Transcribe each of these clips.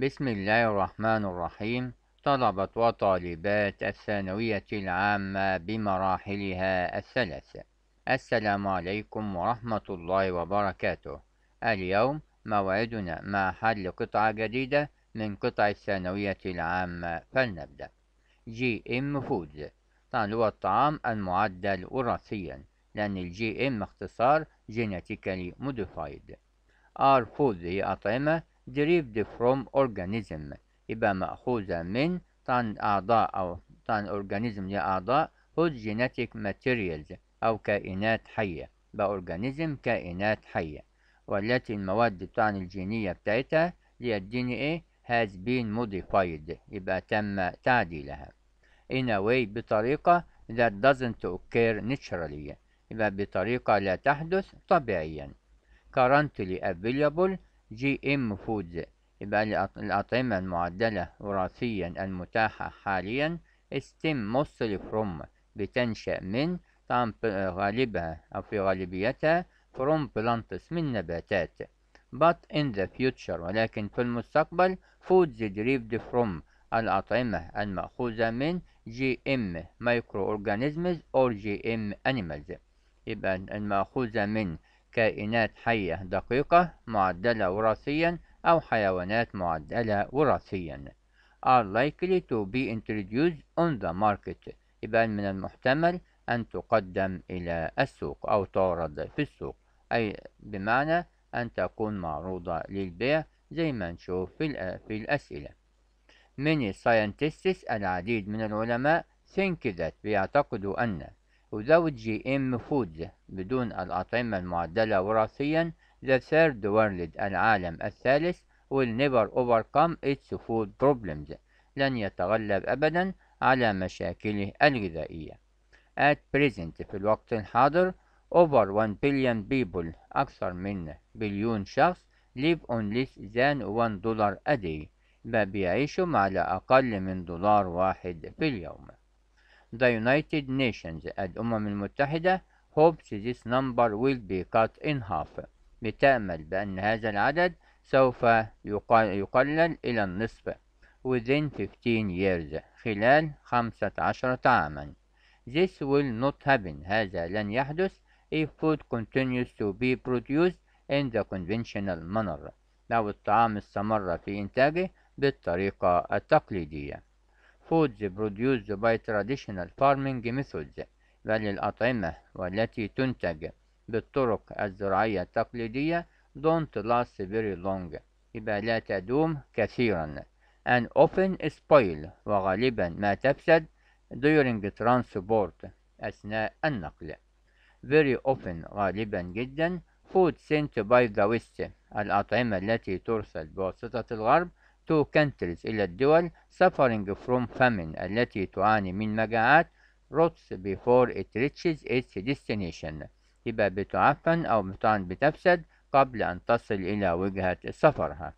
بسم الله الرحمن الرحيم طلبة وطالبات الثانوية العامة بمراحلها الثلاث السلام عليكم ورحمة الله وبركاته اليوم موعدنا مع حل قطعة جديدة من قطع الثانوية العامة فلنبدأ جي ام فودز هو الطعام المعدل وراثيا لأن الجي ام اختصار جينيتيكالي موديفايد ار فود هي أطعمة derived from organism يبقى مأخوذة من طن أعضاء أو طن organism لأعضاء whose genetic materials أو كائنات حية بقى أورجانيزم كائنات حية والتي المواد بتاعن الجينية بتاعتها هي الدي DNA ايه has been modified يبقى تم تعديلها in a way بطريقة that doesn't occur naturally يبقى بطريقة لا تحدث طبيعيا currently available جي ام فودز يبقى الأطعمة المعدلة وراثيا المتاحة حاليا استم mostly from بتنشأ من طعم غالبها أو في غالبيتها from plants من نباتات but in the future ولكن في المستقبل foods derived from الأطعمة المأخوذة من جي ام مايكرو اورجانيزمز أو جي ام انيمالز يبقى المأخوذة من كائنات حية دقيقة معدلة وراثيا أو حيوانات معدلة وراثيا are likely to be introduced on the market يبقى من المحتمل أن تقدم إلى السوق أو تعرض في السوق أي بمعنى أن تكون معروضة للبيع زي ما نشوف في, في الأسئلة many scientists العديد من العلماء think that بيعتقدوا أن وزود جي ام فودز بدون الأطعمة المعدلة وراثيا The Third World العالم الثالث will never overcome its food problems لن يتغلب أبدا على مشاكله الغذائية at present في الوقت الحاضر over 1 billion people أكثر من بليون شخص live on less than 1 دولار a day ما بيعيشهم على أقل من دولار واحد في اليوم the United Nations الأمم المتحدة hopes this number will be cut in half بتأمل بأن هذا العدد سوف يقلل إلى النصف within 15 years خلال 15 عاما This will not happen هذا لن يحدث if food continues to be produced in the conventional manner لو الطعام استمر في إنتاجه بالطريقة التقليدية foods produced by traditional farming methods الأطعمة والتي تنتج بالطرق الزراعية التقليدية don't last very long يبقى لا تدوم كثيرا and often spoil وغالبا ما تفسد during transport أثناء النقل very often غالبا جدا food sent by the west الأطعمة التي ترسل بواسطة الغرب تو countries إلى الدول suffering from famine التي تعاني من مجاعات rots before it reaches its destination يبقى بتعفن أو بتعن بتفسد قبل أن تصل إلى وجهة سفرها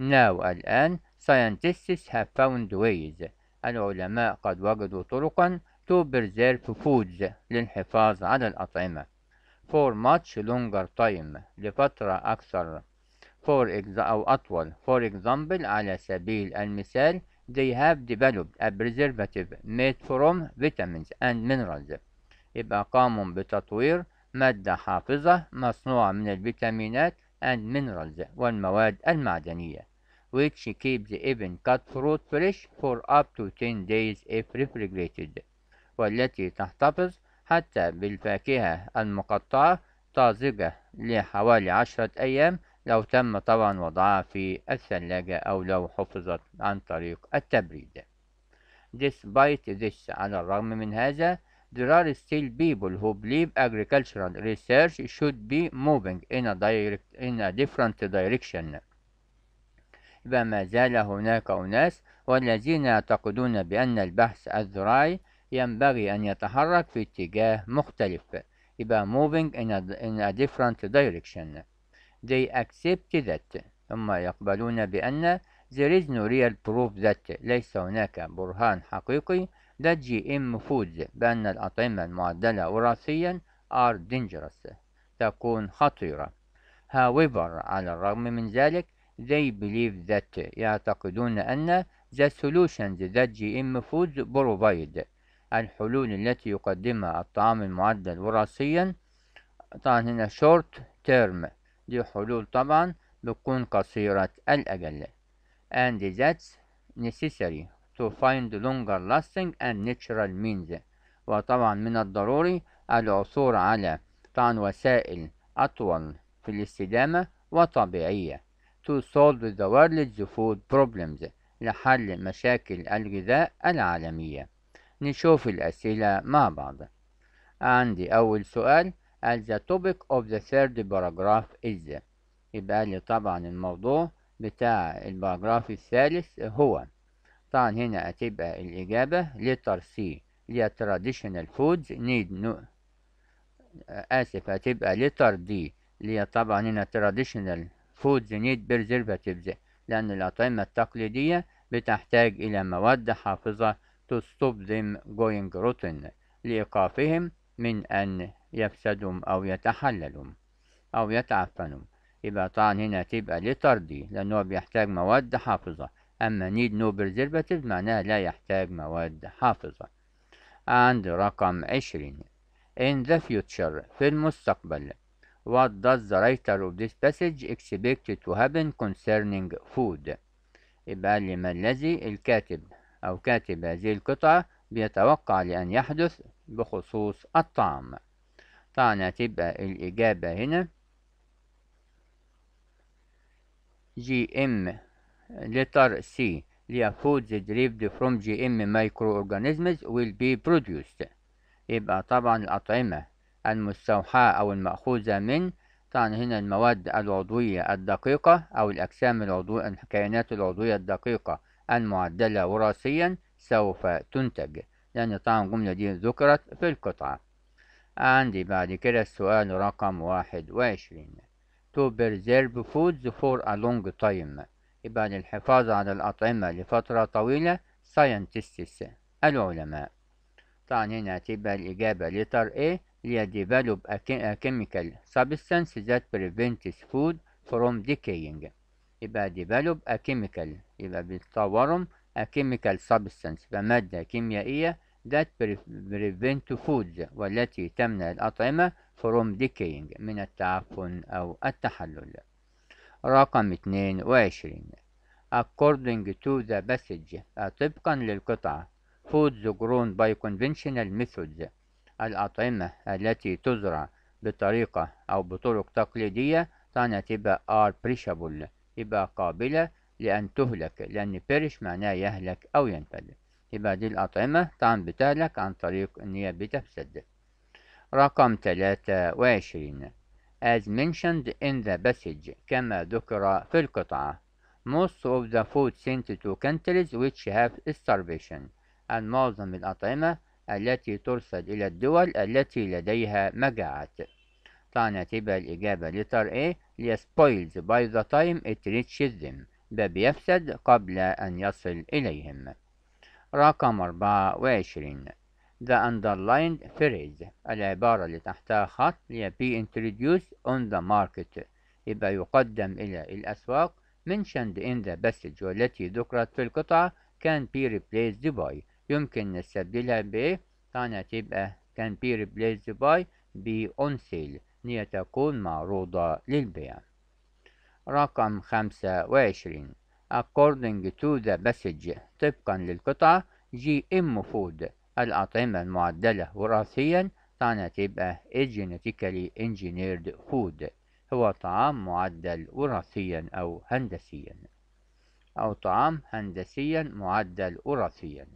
now الآن scientists have found ways العلماء قد وجدوا طرقا to preserve foods للحفاظ على الأطعمة for much longer time لفترة أكثر for أو أطول for example على سبيل المثال they have developed a preservative made from vitamins and minerals يبقى قاموا بتطوير مادة حافظة مصنوعة من الفيتامينات and minerals والمواد المعدنية which keeps the even cut fruit fresh for up to 10 days if refrigerated والتي تحتفظ حتى بالفاكهة المقطعة طازجة لحوالي عشرة أيام لو تم طبعا وضعها في الثلاجة أو لو حفظت عن طريق التبريد Despite this على الرغم من هذا there are still people who believe agricultural research should be moving in a, direct, in a different direction يبقى ما زال هناك أناس والذين يعتقدون بأن البحث الزراعي ينبغي أن يتحرك في اتجاه مختلف يبقى moving in a, in a different direction they accept that هم يقبلون بأن there is no real proof that ليس هناك برهان حقيقي that GM foods بأن الأطعمة المعدلة وراثيا are dangerous تكون خطيرة however على الرغم من ذلك they believe that يعتقدون أن the solutions that GM foods provide الحلول التي يقدمها الطعام المعدل وراثيا طبعا هنا short term دي حلول طبعا بتكون قصيرة الأجل and that's necessary to find longer lasting and natural means وطبعا من الضروري العثور على طبعا وسائل أطول في الاستدامة وطبيعية to solve the world's food problems لحل مشاكل الغذاء العالمية نشوف الأسئلة مع بعض عندي أول سؤال as the topic of the third paragraph is يبقى لي طبعا الموضوع بتاع الباراجراف الثالث هو طبعا هنا هتبقى الإجابة letter C اللي تراديشنال traditional foods need no آسف هتبقى letter D اللي هي طبعا هنا traditional foods need preservatives لأن الأطعمة التقليدية بتحتاج إلى مواد حافظة to stop them going rotten لإيقافهم من أن يفسدهم أو يتحللهم أو يتعفنهم يبقى طبعا هنا تبقى لطردي لأنه بيحتاج مواد حافظة أما نيد نو بريزرفاتيف معناها لا يحتاج مواد حافظة عند رقم عشرين in the future في المستقبل what does the writer of this passage expect to happen concerning food يبقى لي ما الذي الكاتب أو كاتب هذه القطعة بيتوقع لأن يحدث بخصوص الطعام طبعا هتبقى الإجابة هنا جي ام letter C دريفد فروم جي إم GM أورجانيزمز ويل بي بروديوست يبقى طبعا الأطعمة المستوحاة أو المأخوذة من طبعا هنا المواد العضوية الدقيقة أو الأجسام العضوية الكائنات العضوية الدقيقة المعدلة وراثيا سوف تنتج لأن طبعا الجملة دي ذكرت في القطعة عندي بعد كده السؤال رقم واحد وعشرين to preserve foods for a long time يبقى للحفاظ على الأطعمة لفترة طويلة scientists العلماء طبعا هنا تبقى الإجابة لتر A اللي هي develop a chemical substance that prevents food from decaying يبقى develop a chemical يبقى بيتطورهم a chemical substance يبقى مادة كيميائية that prevent food والتي تمنع الأطعمة from decaying من التعفن أو التحلل رقم 22 according to the passage طبقا للقطعة foods grown by conventional methods الأطعمة التي تزرع بطريقة أو بطرق تقليدية طبعا تبقى are perishable يبقى قابلة لأن تهلك لأن perish معناه يهلك أو ينفذ يبقى دي الأطعمة طعم بتاعك عن طريق إن هي بتفسد رقم ثلاثة وعشرين as mentioned in the passage كما ذكر في القطعة most of the food sent to countries which have starvation and معظم الأطعمة التي ترسل إلى الدول التي لديها مجاعات طعنا تبقى الإجابة لتر A هي by the time it reaches them ده بيفسد قبل أن يصل إليهم رقم 24 The underlined phrase العبارة اللي تحتها خط هي be introduced on the market يبقى يقدم إلى الأسواق mentioned in the passage والتي ذكرت في القطعة can be replaced by يمكن نستبدلها ب كان تبقى can be replaced by be on sale تكون معروضة للبيع رقم 25 according to the message طبقا للقطعة جي ام فود الأطعمة المعدلة وراثيا طبعا تبقى genetically engineered food هو طعام معدل وراثيا أو هندسيا أو طعام هندسيا معدل وراثيا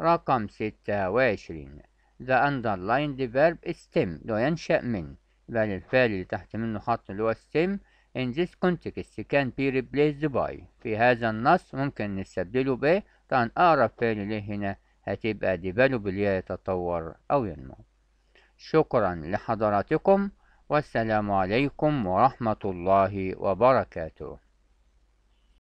رقم ستة وعشرين The underlined verb stem لو ينشأ من بل الفعل اللي تحت منه خط اللي هو stem In this context can be replaced by في هذا النص ممكن نستبدله ب طبعا أقرب فعل ليه هنا هتبقى develop اللي هي يتطور أو ينمو شكرا لحضراتكم والسلام عليكم ورحمة الله وبركاته